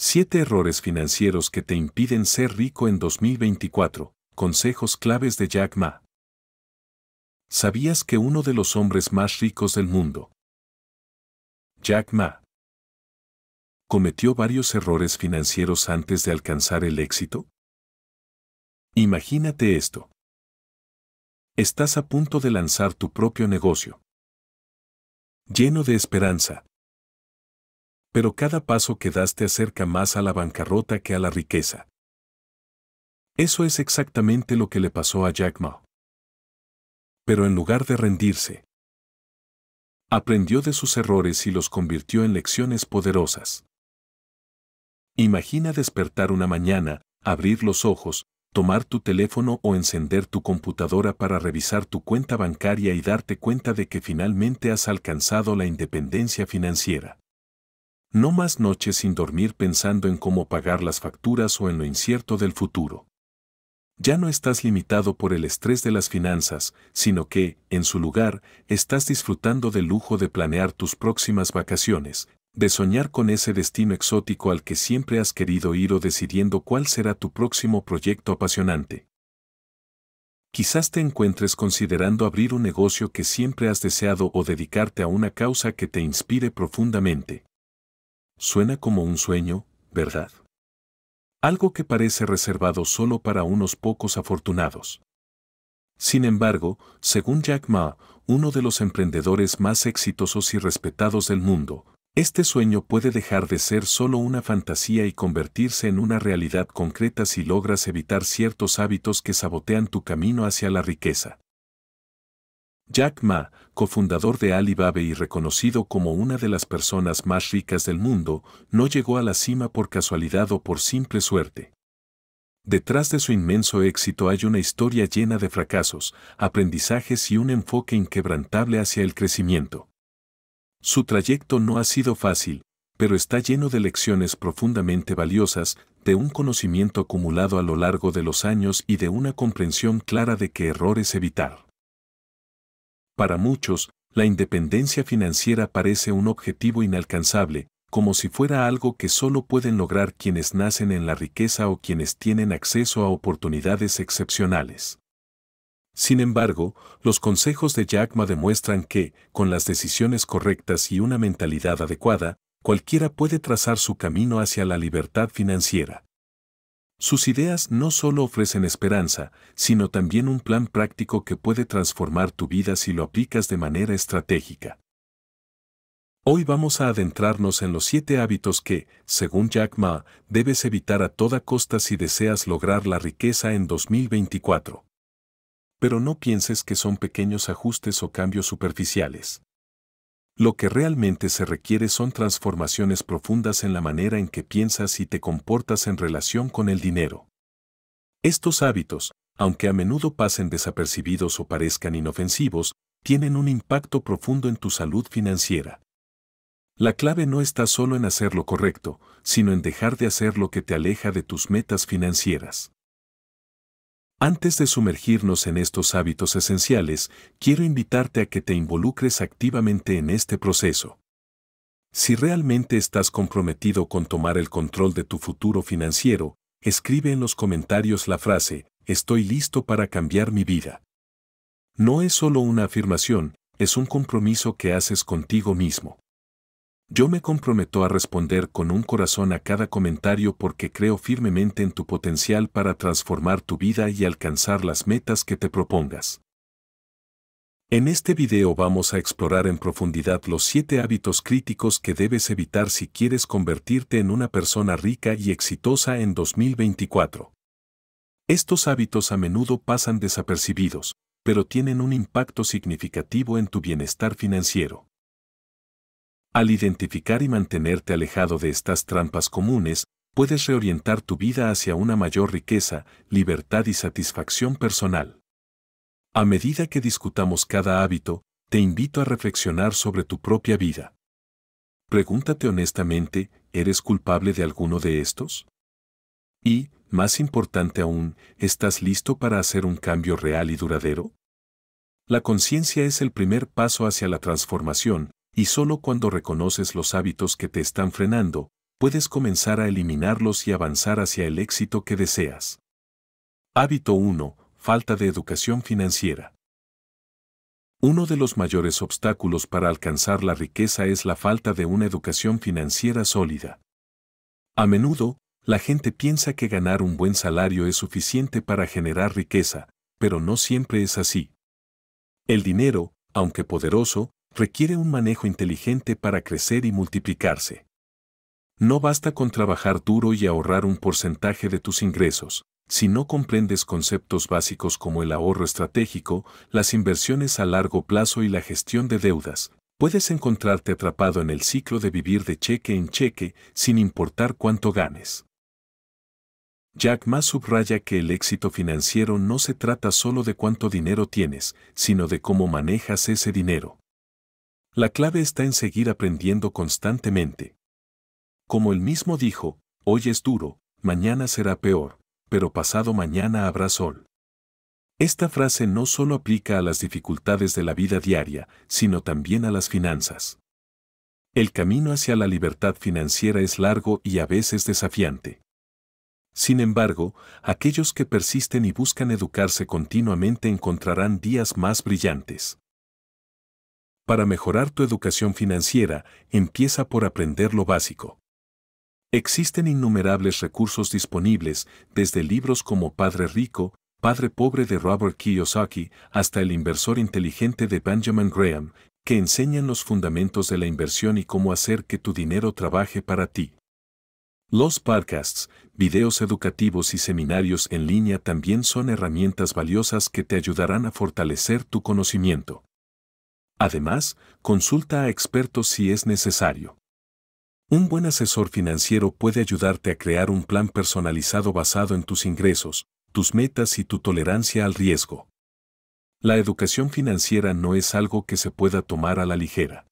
7 errores financieros que te impiden ser rico en 2024. Consejos claves de Jack Ma. ¿Sabías que uno de los hombres más ricos del mundo, Jack Ma, cometió varios errores financieros antes de alcanzar el éxito? Imagínate esto. Estás a punto de lanzar tu propio negocio. Lleno de esperanza, pero cada paso que das te acerca más a la bancarrota que a la riqueza. Eso es exactamente lo que le pasó a Jack Ma. Pero en lugar de rendirse, aprendió de sus errores y los convirtió en lecciones poderosas. Imagina despertar una mañana, abrir los ojos, tomar tu teléfono o encender tu computadora para revisar tu cuenta bancaria y darte cuenta de que finalmente has alcanzado la independencia financiera. No más noches sin dormir pensando en cómo pagar las facturas o en lo incierto del futuro. Ya no estás limitado por el estrés de las finanzas, sino que, en su lugar, estás disfrutando del lujo de planear tus próximas vacaciones, de soñar con ese destino exótico al que siempre has querido ir o decidiendo cuál será tu próximo proyecto apasionante. Quizás te encuentres considerando abrir un negocio que siempre has deseado o dedicarte a una causa que te inspire profundamente. Suena como un sueño, ¿verdad? Algo que parece reservado solo para unos pocos afortunados. Sin embargo, según Jack Ma, uno de los emprendedores más exitosos y respetados del mundo, este sueño puede dejar de ser solo una fantasía y convertirse en una realidad concreta si logras evitar ciertos hábitos que sabotean tu camino hacia la riqueza. Jack Ma, cofundador de Alibaba y reconocido como una de las personas más ricas del mundo, no llegó a la cima por casualidad o por simple suerte. Detrás de su inmenso éxito hay una historia llena de fracasos, aprendizajes y un enfoque inquebrantable hacia el crecimiento. Su trayecto no ha sido fácil, pero está lleno de lecciones profundamente valiosas, de un conocimiento acumulado a lo largo de los años y de una comprensión clara de qué errores evitar. Para muchos, la independencia financiera parece un objetivo inalcanzable, como si fuera algo que solo pueden lograr quienes nacen en la riqueza o quienes tienen acceso a oportunidades excepcionales. Sin embargo, los consejos de Jack Ma demuestran que, con las decisiones correctas y una mentalidad adecuada, cualquiera puede trazar su camino hacia la libertad financiera. Sus ideas no solo ofrecen esperanza, sino también un plan práctico que puede transformar tu vida si lo aplicas de manera estratégica. Hoy vamos a adentrarnos en los siete hábitos que, según Jack Ma, debes evitar a toda costa si deseas lograr la riqueza en 2024. Pero no pienses que son pequeños ajustes o cambios superficiales. Lo que realmente se requiere son transformaciones profundas en la manera en que piensas y te comportas en relación con el dinero. Estos hábitos, aunque a menudo pasen desapercibidos o parezcan inofensivos, tienen un impacto profundo en tu salud financiera. La clave no está solo en hacer lo correcto, sino en dejar de hacer lo que te aleja de tus metas financieras. Antes de sumergirnos en estos hábitos esenciales, quiero invitarte a que te involucres activamente en este proceso. Si realmente estás comprometido con tomar el control de tu futuro financiero, escribe en los comentarios la frase, estoy listo para cambiar mi vida. No es solo una afirmación, es un compromiso que haces contigo mismo. Yo me comprometo a responder con un corazón a cada comentario porque creo firmemente en tu potencial para transformar tu vida y alcanzar las metas que te propongas. En este video vamos a explorar en profundidad los 7 hábitos críticos que debes evitar si quieres convertirte en una persona rica y exitosa en 2024. Estos hábitos a menudo pasan desapercibidos, pero tienen un impacto significativo en tu bienestar financiero. Al identificar y mantenerte alejado de estas trampas comunes, puedes reorientar tu vida hacia una mayor riqueza, libertad y satisfacción personal. A medida que discutamos cada hábito, te invito a reflexionar sobre tu propia vida. Pregúntate honestamente, ¿eres culpable de alguno de estos? Y, más importante aún, ¿estás listo para hacer un cambio real y duradero? La conciencia es el primer paso hacia la transformación, y solo cuando reconoces los hábitos que te están frenando, puedes comenzar a eliminarlos y avanzar hacia el éxito que deseas. Hábito 1. Falta de educación financiera. Uno de los mayores obstáculos para alcanzar la riqueza es la falta de una educación financiera sólida. A menudo, la gente piensa que ganar un buen salario es suficiente para generar riqueza, pero no siempre es así. El dinero, aunque poderoso, requiere un manejo inteligente para crecer y multiplicarse. No basta con trabajar duro y ahorrar un porcentaje de tus ingresos. Si no comprendes conceptos básicos como el ahorro estratégico, las inversiones a largo plazo y la gestión de deudas, puedes encontrarte atrapado en el ciclo de vivir de cheque en cheque sin importar cuánto ganes. Jack más subraya que el éxito financiero no se trata solo de cuánto dinero tienes, sino de cómo manejas ese dinero. La clave está en seguir aprendiendo constantemente. Como él mismo dijo, hoy es duro, mañana será peor, pero pasado mañana habrá sol. Esta frase no solo aplica a las dificultades de la vida diaria, sino también a las finanzas. El camino hacia la libertad financiera es largo y a veces desafiante. Sin embargo, aquellos que persisten y buscan educarse continuamente encontrarán días más brillantes. Para mejorar tu educación financiera, empieza por aprender lo básico. Existen innumerables recursos disponibles, desde libros como Padre Rico, Padre Pobre de Robert Kiyosaki, hasta El Inversor Inteligente de Benjamin Graham, que enseñan los fundamentos de la inversión y cómo hacer que tu dinero trabaje para ti. Los podcasts, videos educativos y seminarios en línea también son herramientas valiosas que te ayudarán a fortalecer tu conocimiento. Además, consulta a expertos si es necesario. Un buen asesor financiero puede ayudarte a crear un plan personalizado basado en tus ingresos, tus metas y tu tolerancia al riesgo. La educación financiera no es algo que se pueda tomar a la ligera.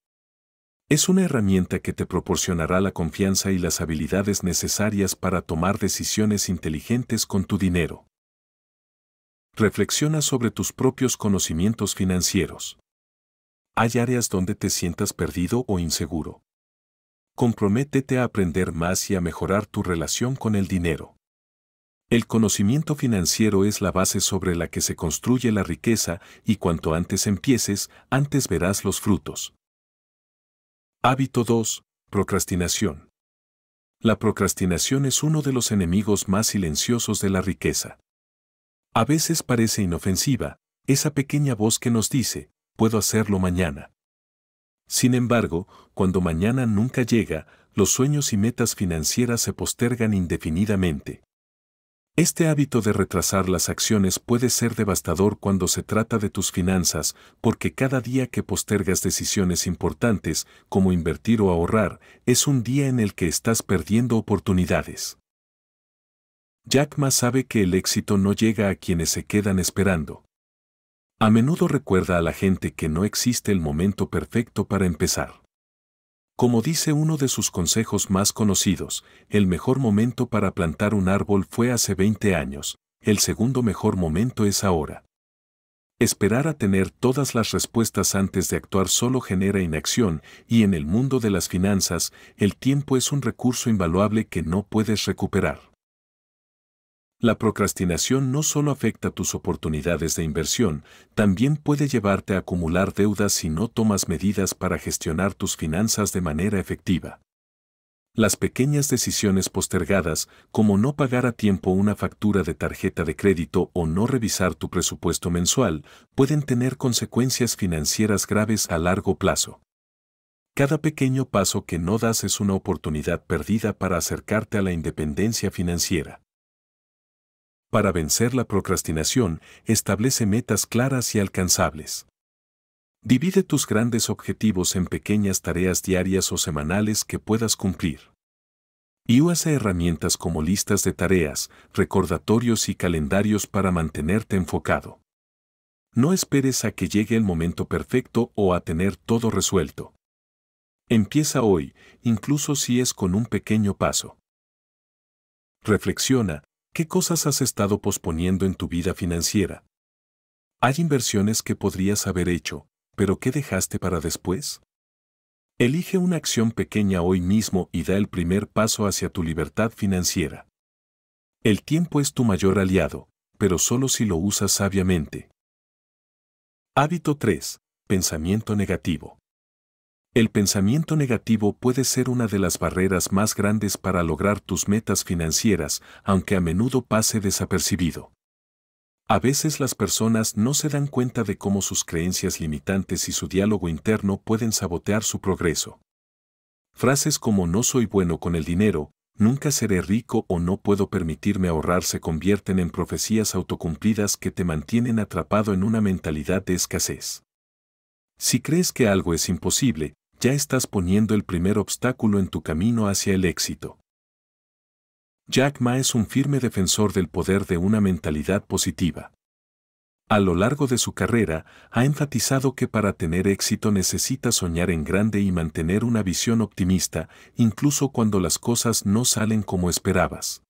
Es una herramienta que te proporcionará la confianza y las habilidades necesarias para tomar decisiones inteligentes con tu dinero. Reflexiona sobre tus propios conocimientos financieros hay áreas donde te sientas perdido o inseguro. Comprométete a aprender más y a mejorar tu relación con el dinero. El conocimiento financiero es la base sobre la que se construye la riqueza y cuanto antes empieces, antes verás los frutos. Hábito 2. Procrastinación. La procrastinación es uno de los enemigos más silenciosos de la riqueza. A veces parece inofensiva, esa pequeña voz que nos dice, puedo hacerlo mañana. Sin embargo, cuando mañana nunca llega, los sueños y metas financieras se postergan indefinidamente. Este hábito de retrasar las acciones puede ser devastador cuando se trata de tus finanzas, porque cada día que postergas decisiones importantes, como invertir o ahorrar, es un día en el que estás perdiendo oportunidades. Jack Ma sabe que el éxito no llega a quienes se quedan esperando. A menudo recuerda a la gente que no existe el momento perfecto para empezar. Como dice uno de sus consejos más conocidos, el mejor momento para plantar un árbol fue hace 20 años, el segundo mejor momento es ahora. Esperar a tener todas las respuestas antes de actuar solo genera inacción y en el mundo de las finanzas, el tiempo es un recurso invaluable que no puedes recuperar. La procrastinación no solo afecta tus oportunidades de inversión, también puede llevarte a acumular deudas si no tomas medidas para gestionar tus finanzas de manera efectiva. Las pequeñas decisiones postergadas, como no pagar a tiempo una factura de tarjeta de crédito o no revisar tu presupuesto mensual, pueden tener consecuencias financieras graves a largo plazo. Cada pequeño paso que no das es una oportunidad perdida para acercarte a la independencia financiera. Para vencer la procrastinación, establece metas claras y alcanzables. Divide tus grandes objetivos en pequeñas tareas diarias o semanales que puedas cumplir. Y usa herramientas como listas de tareas, recordatorios y calendarios para mantenerte enfocado. No esperes a que llegue el momento perfecto o a tener todo resuelto. Empieza hoy, incluso si es con un pequeño paso. Reflexiona, ¿Qué cosas has estado posponiendo en tu vida financiera? Hay inversiones que podrías haber hecho, pero ¿qué dejaste para después? Elige una acción pequeña hoy mismo y da el primer paso hacia tu libertad financiera. El tiempo es tu mayor aliado, pero solo si lo usas sabiamente. Hábito 3. Pensamiento negativo. El pensamiento negativo puede ser una de las barreras más grandes para lograr tus metas financieras, aunque a menudo pase desapercibido. A veces las personas no se dan cuenta de cómo sus creencias limitantes y su diálogo interno pueden sabotear su progreso. Frases como no soy bueno con el dinero, nunca seré rico o no puedo permitirme ahorrar se convierten en profecías autocumplidas que te mantienen atrapado en una mentalidad de escasez. Si crees que algo es imposible, ya estás poniendo el primer obstáculo en tu camino hacia el éxito. Jack Ma es un firme defensor del poder de una mentalidad positiva. A lo largo de su carrera, ha enfatizado que para tener éxito necesita soñar en grande y mantener una visión optimista, incluso cuando las cosas no salen como esperabas.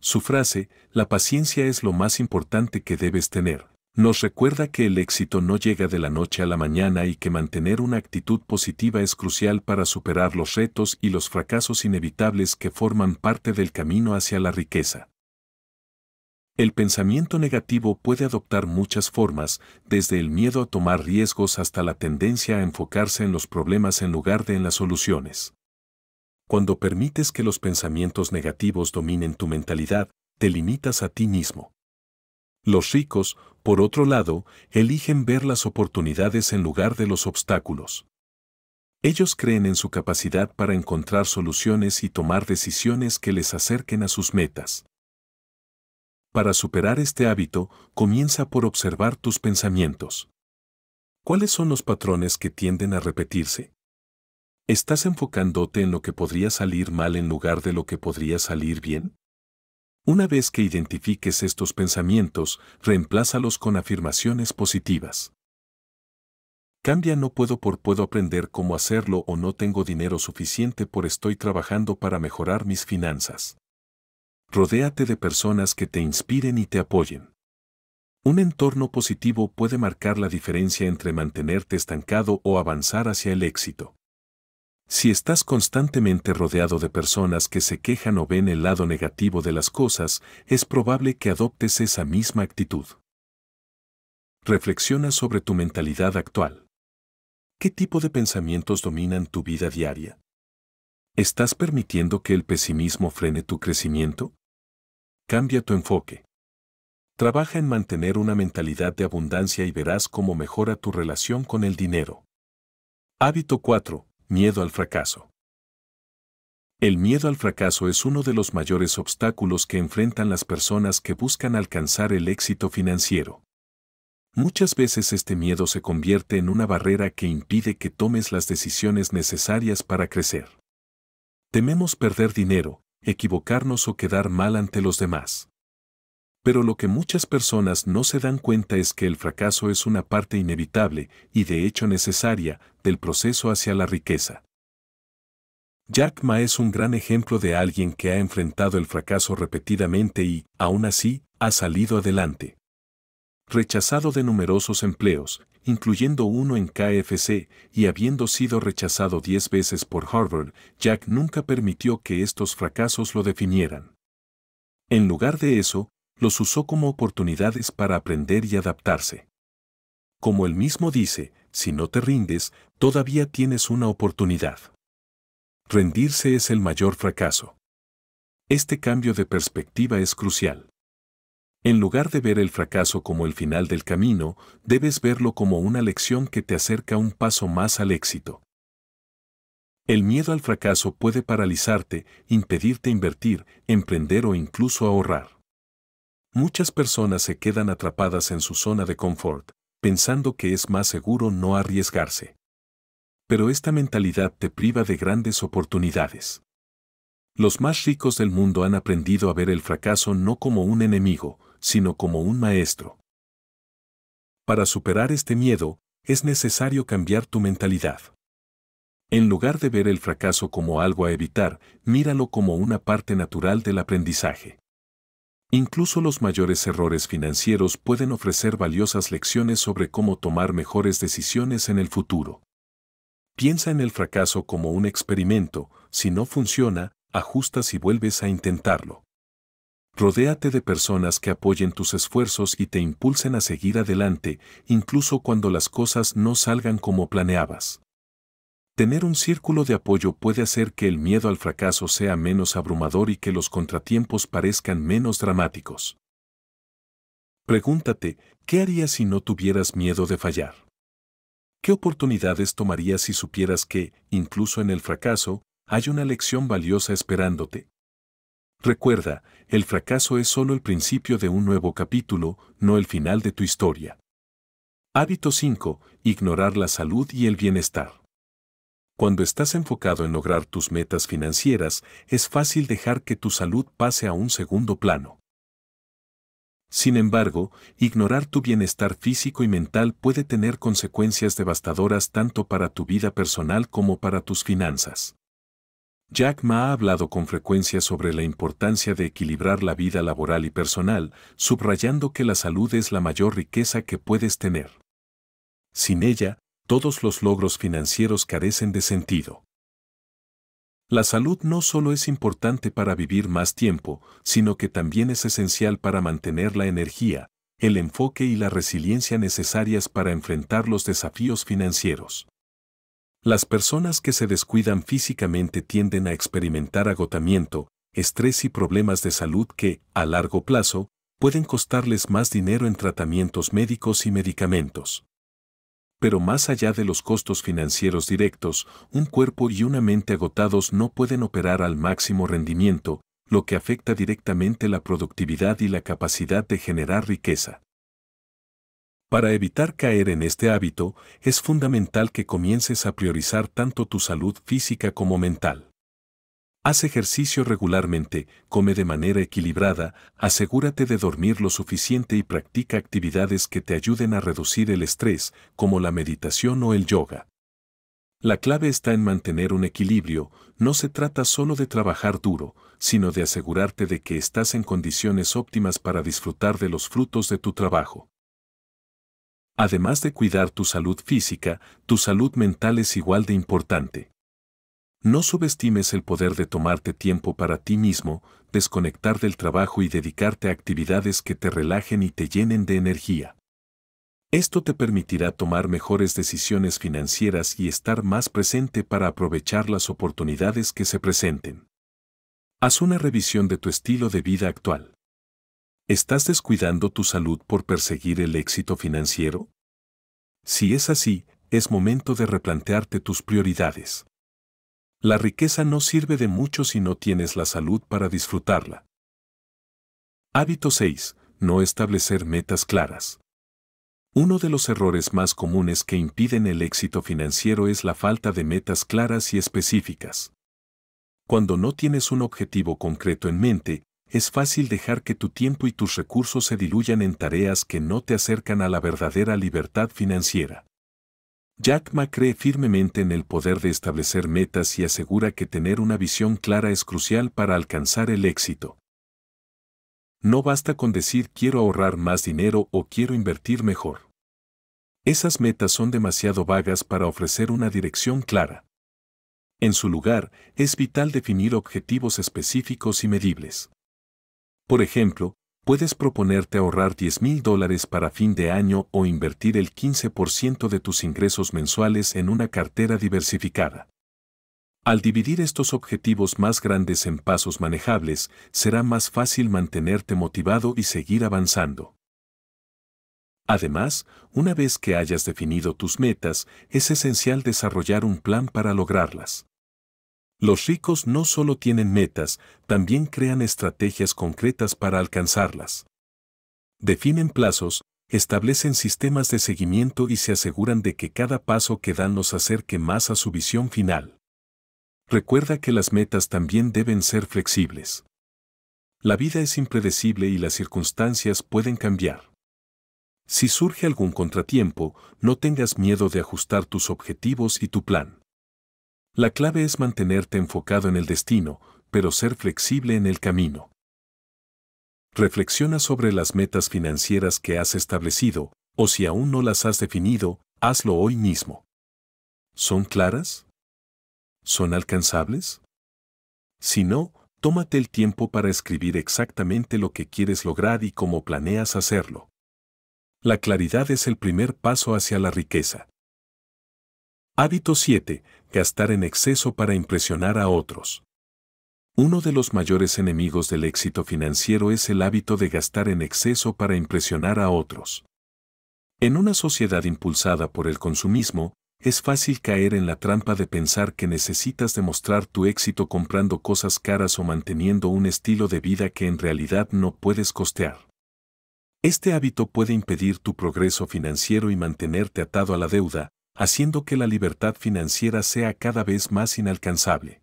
Su frase, la paciencia es lo más importante que debes tener, nos recuerda que el éxito no llega de la noche a la mañana y que mantener una actitud positiva es crucial para superar los retos y los fracasos inevitables que forman parte del camino hacia la riqueza. El pensamiento negativo puede adoptar muchas formas, desde el miedo a tomar riesgos hasta la tendencia a enfocarse en los problemas en lugar de en las soluciones. Cuando permites que los pensamientos negativos dominen tu mentalidad, te limitas a ti mismo. Los ricos, por otro lado, eligen ver las oportunidades en lugar de los obstáculos. Ellos creen en su capacidad para encontrar soluciones y tomar decisiones que les acerquen a sus metas. Para superar este hábito, comienza por observar tus pensamientos. ¿Cuáles son los patrones que tienden a repetirse? ¿Estás enfocándote en lo que podría salir mal en lugar de lo que podría salir bien? Una vez que identifiques estos pensamientos, reemplázalos con afirmaciones positivas. Cambia no puedo por puedo aprender cómo hacerlo o no tengo dinero suficiente por estoy trabajando para mejorar mis finanzas. Rodéate de personas que te inspiren y te apoyen. Un entorno positivo puede marcar la diferencia entre mantenerte estancado o avanzar hacia el éxito. Si estás constantemente rodeado de personas que se quejan o ven el lado negativo de las cosas, es probable que adoptes esa misma actitud. Reflexiona sobre tu mentalidad actual. ¿Qué tipo de pensamientos dominan tu vida diaria? ¿Estás permitiendo que el pesimismo frene tu crecimiento? Cambia tu enfoque. Trabaja en mantener una mentalidad de abundancia y verás cómo mejora tu relación con el dinero. Hábito 4 Miedo al fracaso. El miedo al fracaso es uno de los mayores obstáculos que enfrentan las personas que buscan alcanzar el éxito financiero. Muchas veces este miedo se convierte en una barrera que impide que tomes las decisiones necesarias para crecer. Tememos perder dinero, equivocarnos o quedar mal ante los demás. Pero lo que muchas personas no se dan cuenta es que el fracaso es una parte inevitable y de hecho necesaria del proceso hacia la riqueza. Jack Ma es un gran ejemplo de alguien que ha enfrentado el fracaso repetidamente y, aún así, ha salido adelante. Rechazado de numerosos empleos, incluyendo uno en KFC, y habiendo sido rechazado diez veces por Harvard, Jack nunca permitió que estos fracasos lo definieran. En lugar de eso, los usó como oportunidades para aprender y adaptarse. Como él mismo dice, si no te rindes, todavía tienes una oportunidad. Rendirse es el mayor fracaso. Este cambio de perspectiva es crucial. En lugar de ver el fracaso como el final del camino, debes verlo como una lección que te acerca un paso más al éxito. El miedo al fracaso puede paralizarte, impedirte invertir, emprender o incluso ahorrar. Muchas personas se quedan atrapadas en su zona de confort, pensando que es más seguro no arriesgarse. Pero esta mentalidad te priva de grandes oportunidades. Los más ricos del mundo han aprendido a ver el fracaso no como un enemigo, sino como un maestro. Para superar este miedo, es necesario cambiar tu mentalidad. En lugar de ver el fracaso como algo a evitar, míralo como una parte natural del aprendizaje. Incluso los mayores errores financieros pueden ofrecer valiosas lecciones sobre cómo tomar mejores decisiones en el futuro. Piensa en el fracaso como un experimento, si no funciona, ajustas y vuelves a intentarlo. Rodéate de personas que apoyen tus esfuerzos y te impulsen a seguir adelante, incluso cuando las cosas no salgan como planeabas. Tener un círculo de apoyo puede hacer que el miedo al fracaso sea menos abrumador y que los contratiempos parezcan menos dramáticos. Pregúntate, ¿qué harías si no tuvieras miedo de fallar? ¿Qué oportunidades tomarías si supieras que, incluso en el fracaso, hay una lección valiosa esperándote? Recuerda, el fracaso es solo el principio de un nuevo capítulo, no el final de tu historia. Hábito 5. Ignorar la salud y el bienestar. Cuando estás enfocado en lograr tus metas financieras, es fácil dejar que tu salud pase a un segundo plano. Sin embargo, ignorar tu bienestar físico y mental puede tener consecuencias devastadoras tanto para tu vida personal como para tus finanzas. Jack Ma ha hablado con frecuencia sobre la importancia de equilibrar la vida laboral y personal, subrayando que la salud es la mayor riqueza que puedes tener. Sin ella, todos los logros financieros carecen de sentido. La salud no solo es importante para vivir más tiempo, sino que también es esencial para mantener la energía, el enfoque y la resiliencia necesarias para enfrentar los desafíos financieros. Las personas que se descuidan físicamente tienden a experimentar agotamiento, estrés y problemas de salud que, a largo plazo, pueden costarles más dinero en tratamientos médicos y medicamentos. Pero más allá de los costos financieros directos, un cuerpo y una mente agotados no pueden operar al máximo rendimiento, lo que afecta directamente la productividad y la capacidad de generar riqueza. Para evitar caer en este hábito, es fundamental que comiences a priorizar tanto tu salud física como mental. Haz ejercicio regularmente, come de manera equilibrada, asegúrate de dormir lo suficiente y practica actividades que te ayuden a reducir el estrés, como la meditación o el yoga. La clave está en mantener un equilibrio, no se trata solo de trabajar duro, sino de asegurarte de que estás en condiciones óptimas para disfrutar de los frutos de tu trabajo. Además de cuidar tu salud física, tu salud mental es igual de importante. No subestimes el poder de tomarte tiempo para ti mismo, desconectar del trabajo y dedicarte a actividades que te relajen y te llenen de energía. Esto te permitirá tomar mejores decisiones financieras y estar más presente para aprovechar las oportunidades que se presenten. Haz una revisión de tu estilo de vida actual. ¿Estás descuidando tu salud por perseguir el éxito financiero? Si es así, es momento de replantearte tus prioridades. La riqueza no sirve de mucho si no tienes la salud para disfrutarla. Hábito 6. No establecer metas claras. Uno de los errores más comunes que impiden el éxito financiero es la falta de metas claras y específicas. Cuando no tienes un objetivo concreto en mente, es fácil dejar que tu tiempo y tus recursos se diluyan en tareas que no te acercan a la verdadera libertad financiera. Jack Ma cree firmemente en el poder de establecer metas y asegura que tener una visión clara es crucial para alcanzar el éxito. No basta con decir quiero ahorrar más dinero o quiero invertir mejor. Esas metas son demasiado vagas para ofrecer una dirección clara. En su lugar, es vital definir objetivos específicos y medibles. Por ejemplo, puedes proponerte ahorrar 10 mil dólares para fin de año o invertir el 15% de tus ingresos mensuales en una cartera diversificada. Al dividir estos objetivos más grandes en pasos manejables, será más fácil mantenerte motivado y seguir avanzando. Además, una vez que hayas definido tus metas, es esencial desarrollar un plan para lograrlas. Los ricos no solo tienen metas, también crean estrategias concretas para alcanzarlas. Definen plazos, establecen sistemas de seguimiento y se aseguran de que cada paso que dan los acerque más a su visión final. Recuerda que las metas también deben ser flexibles. La vida es impredecible y las circunstancias pueden cambiar. Si surge algún contratiempo, no tengas miedo de ajustar tus objetivos y tu plan. La clave es mantenerte enfocado en el destino, pero ser flexible en el camino. Reflexiona sobre las metas financieras que has establecido, o si aún no las has definido, hazlo hoy mismo. ¿Son claras? ¿Son alcanzables? Si no, tómate el tiempo para escribir exactamente lo que quieres lograr y cómo planeas hacerlo. La claridad es el primer paso hacia la riqueza. Hábito 7. Gastar en exceso para impresionar a otros. Uno de los mayores enemigos del éxito financiero es el hábito de gastar en exceso para impresionar a otros. En una sociedad impulsada por el consumismo, es fácil caer en la trampa de pensar que necesitas demostrar tu éxito comprando cosas caras o manteniendo un estilo de vida que en realidad no puedes costear. Este hábito puede impedir tu progreso financiero y mantenerte atado a la deuda, haciendo que la libertad financiera sea cada vez más inalcanzable.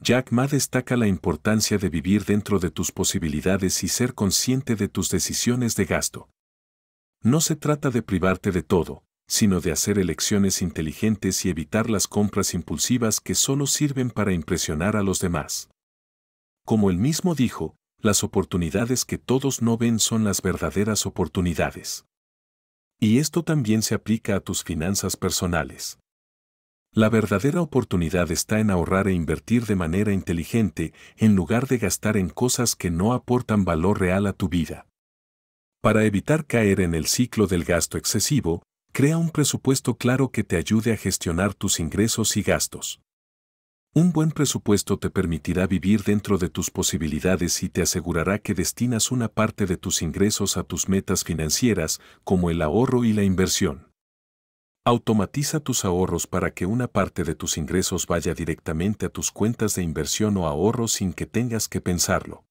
Jack Ma destaca la importancia de vivir dentro de tus posibilidades y ser consciente de tus decisiones de gasto. No se trata de privarte de todo, sino de hacer elecciones inteligentes y evitar las compras impulsivas que solo sirven para impresionar a los demás. Como él mismo dijo, las oportunidades que todos no ven son las verdaderas oportunidades. Y esto también se aplica a tus finanzas personales. La verdadera oportunidad está en ahorrar e invertir de manera inteligente en lugar de gastar en cosas que no aportan valor real a tu vida. Para evitar caer en el ciclo del gasto excesivo, crea un presupuesto claro que te ayude a gestionar tus ingresos y gastos. Un buen presupuesto te permitirá vivir dentro de tus posibilidades y te asegurará que destinas una parte de tus ingresos a tus metas financieras, como el ahorro y la inversión. Automatiza tus ahorros para que una parte de tus ingresos vaya directamente a tus cuentas de inversión o ahorro sin que tengas que pensarlo.